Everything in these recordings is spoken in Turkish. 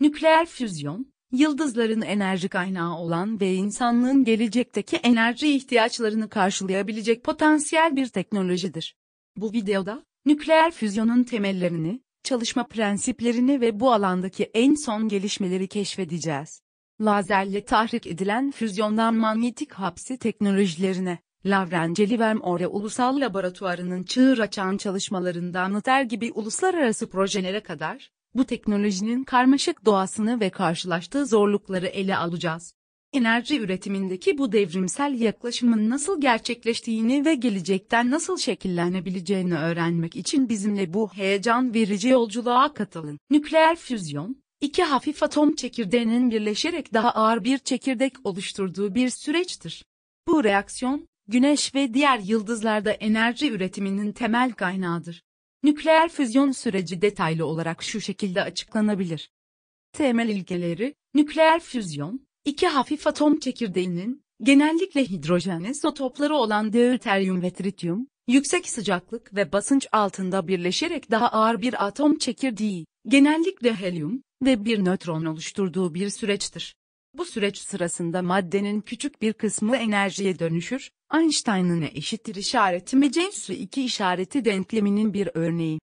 Nükleer füzyon, yıldızların enerji kaynağı olan ve insanlığın gelecekteki enerji ihtiyaçlarını karşılayabilecek potansiyel bir teknolojidir. Bu videoda, nükleer füzyonun temellerini, çalışma prensiplerini ve bu alandaki en son gelişmeleri keşfedeceğiz. Lazerle tahrik edilen füzyondan manyetik hapsi teknolojilerine, Lavrenceli Livermore Ulusal Laboratuvarı'nın çığır açan çalışmalarından NITER gibi uluslararası projelere kadar, bu teknolojinin karmaşık doğasını ve karşılaştığı zorlukları ele alacağız. Enerji üretimindeki bu devrimsel yaklaşımın nasıl gerçekleştiğini ve gelecekten nasıl şekillenebileceğini öğrenmek için bizimle bu heyecan verici yolculuğa katılın. Nükleer füzyon, iki hafif atom çekirdeğinin birleşerek daha ağır bir çekirdek oluşturduğu bir süreçtir. Bu reaksiyon, Güneş ve diğer yıldızlarda enerji üretiminin temel kaynağıdır. Nükleer füzyon süreci detaylı olarak şu şekilde açıklanabilir. Temel ilkeleri, nükleer füzyon, iki hafif atom çekirdeğinin, genellikle hidrojen isotopları olan deuteryum ve tritium) yüksek sıcaklık ve basınç altında birleşerek daha ağır bir atom çekirdeği, genellikle helyum ve bir nötron oluşturduğu bir süreçtir. Bu süreç sırasında maddenin küçük bir kısmı enerjiye dönüşür, Einstein'ın eşittir işareti Mecensu iki işareti denkleminin bir örneği.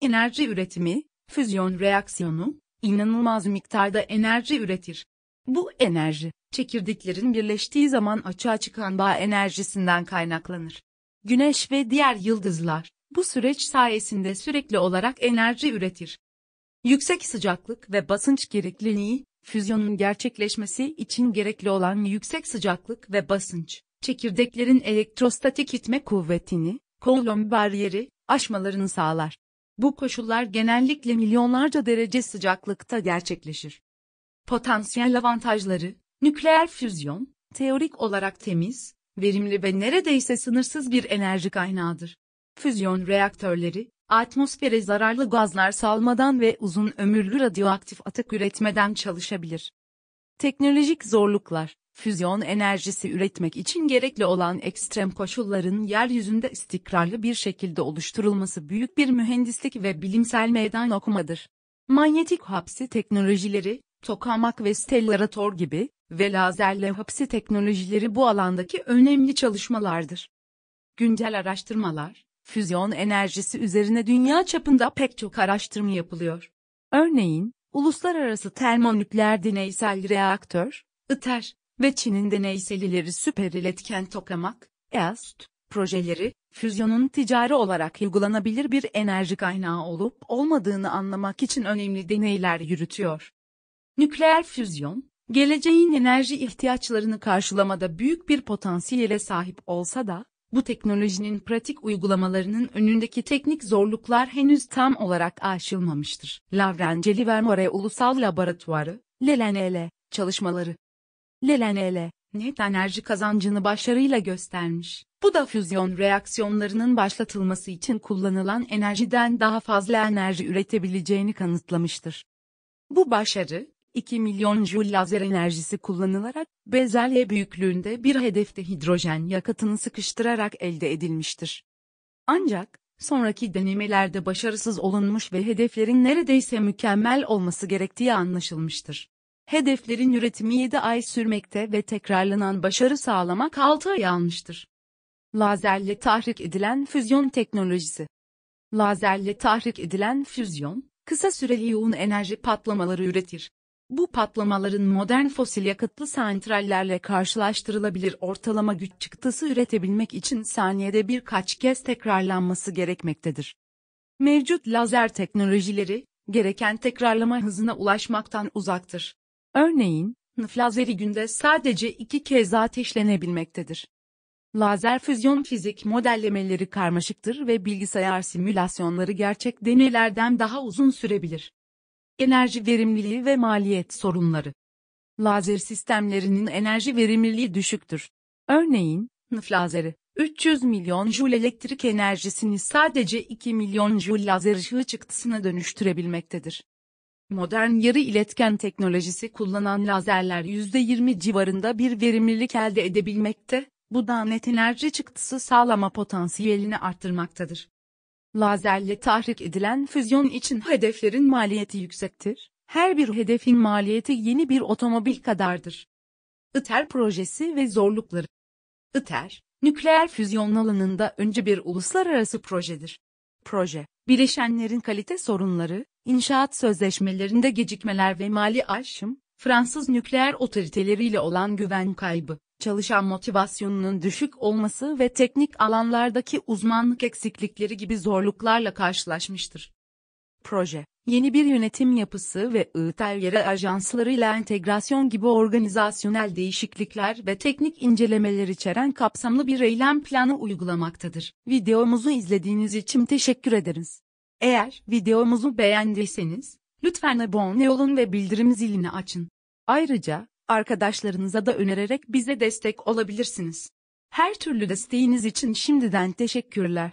Enerji üretimi, füzyon reaksiyonu, inanılmaz miktarda enerji üretir. Bu enerji, çekirdeklerin birleştiği zaman açığa çıkan bağ enerjisinden kaynaklanır. Güneş ve diğer yıldızlar, bu süreç sayesinde sürekli olarak enerji üretir. Yüksek sıcaklık ve basınç gerekliliği, Füzyonun gerçekleşmesi için gerekli olan yüksek sıcaklık ve basınç, çekirdeklerin elektrostatik itme kuvvetini, Coulomb bariyeri, aşmalarını sağlar. Bu koşullar genellikle milyonlarca derece sıcaklıkta gerçekleşir. Potansiyel avantajları, nükleer füzyon, teorik olarak temiz, verimli ve neredeyse sınırsız bir enerji kaynağıdır. Füzyon reaktörleri, atmosfere zararlı gazlar salmadan ve uzun ömürlü radyoaktif atık üretmeden çalışabilir. Teknolojik zorluklar, füzyon enerjisi üretmek için gerekli olan ekstrem koşulların yeryüzünde istikrarlı bir şekilde oluşturulması büyük bir mühendislik ve bilimsel meydan okumadır. Manyetik hapsi teknolojileri, tokamak ve stellarator gibi ve lazerle hapsi teknolojileri bu alandaki önemli çalışmalardır. Güncel araştırmalar, Füzyon enerjisi üzerine dünya çapında pek çok araştırma yapılıyor. Örneğin, Uluslararası Termonükleer Deneysel Reaktör, ITER ve Çin'in deneysel ileri süper iletken tokamak, EAST, projeleri, füzyonun ticari olarak uygulanabilir bir enerji kaynağı olup olmadığını anlamak için önemli deneyler yürütüyor. Nükleer füzyon, geleceğin enerji ihtiyaçlarını karşılamada büyük bir potansiyele sahip olsa da, bu teknolojinin pratik uygulamalarının önündeki teknik zorluklar henüz tam olarak aşılmamıştır. Lavrenceli Vermore Ulusal Laboratuvarı, (LLNL) çalışmaları. LLNL net enerji kazancını başarıyla göstermiş. Bu da füzyon reaksiyonlarının başlatılması için kullanılan enerjiden daha fazla enerji üretebileceğini kanıtlamıştır. Bu başarı, 2 milyon joule lazer enerjisi kullanılarak, bezelye büyüklüğünde bir hedefte hidrojen yakıtını sıkıştırarak elde edilmiştir. Ancak, sonraki denemelerde başarısız olunmuş ve hedeflerin neredeyse mükemmel olması gerektiği anlaşılmıştır. Hedeflerin üretimi 7 ay sürmekte ve tekrarlanan başarı sağlamak 6 ay almıştır. Lazerle tahrik edilen füzyon teknolojisi Lazerle tahrik edilen füzyon, kısa süreli yoğun enerji patlamaları üretir. Bu patlamaların modern fosil yakıtlı santrallerle karşılaştırılabilir ortalama güç çıktısı üretebilmek için saniyede birkaç kez tekrarlanması gerekmektedir. Mevcut lazer teknolojileri, gereken tekrarlama hızına ulaşmaktan uzaktır. Örneğin, nıf lazeri günde sadece iki kez ateşlenebilmektedir. Lazer füzyon fizik modellemeleri karmaşıktır ve bilgisayar simülasyonları gerçek deneylerden daha uzun sürebilir. Enerji verimliliği ve maliyet sorunları. Lazer sistemlerinin enerji verimliliği düşüktür. Örneğin, nıf lazeri 300 milyon joule elektrik enerjisini sadece 2 milyon joule lazer ışığı çıktısına dönüştürebilmektedir. Modern yarı iletken teknolojisi kullanan lazerler %20 civarında bir verimlilik elde edebilmekte, bu da net enerji çıktısı sağlama potansiyelini arttırmaktadır. Lazerle tahrik edilen füzyon için hedeflerin maliyeti yüksektir. Her bir hedefin maliyeti yeni bir otomobil kadardır. ITER projesi ve zorlukları ITER, nükleer füzyon alanında önce bir uluslararası projedir. Proje, bileşenlerin kalite sorunları, inşaat sözleşmelerinde gecikmeler ve mali aşım, Fransız nükleer otoriteleriyle olan güven kaybı, çalışan motivasyonunun düşük olması ve teknik alanlardaki uzmanlık eksiklikleri gibi zorluklarla karşılaşmıştır. Proje, yeni bir yönetim yapısı ve ITER yere ajanslarıyla entegrasyon gibi organizasyonel değişiklikler ve teknik incelemeler içeren kapsamlı bir eylem planı uygulamaktadır. Videomuzu izlediğiniz için teşekkür ederiz. Eğer videomuzu beğendiyseniz, lütfen abone olun ve bildirim zilini açın. Ayrıca, Arkadaşlarınıza da önererek bize destek olabilirsiniz. Her türlü desteğiniz için şimdiden teşekkürler.